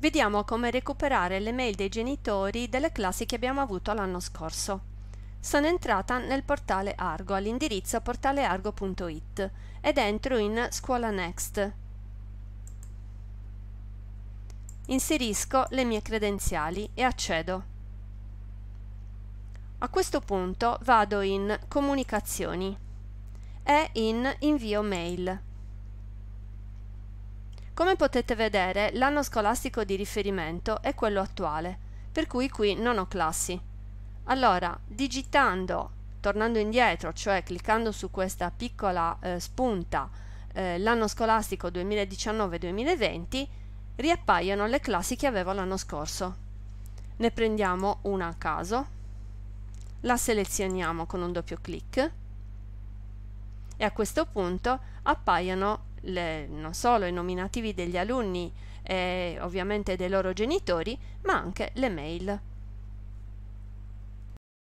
Vediamo come recuperare le mail dei genitori delle classi che abbiamo avuto l'anno scorso. Sono entrata nel portale Argo all'indirizzo portaleargo.it ed entro in Scuola Next. Inserisco le mie credenziali e accedo. A questo punto vado in Comunicazioni e in Invio mail. Come potete vedere, l'anno scolastico di riferimento è quello attuale, per cui qui non ho classi. Allora, digitando, tornando indietro, cioè cliccando su questa piccola eh, spunta, eh, l'anno scolastico 2019-2020, riappaiono le classi che avevo l'anno scorso. Ne prendiamo una a caso, la selezioniamo con un doppio clic e a questo punto appaiono le, non solo i nominativi degli alunni e eh, ovviamente dei loro genitori, ma anche le mail.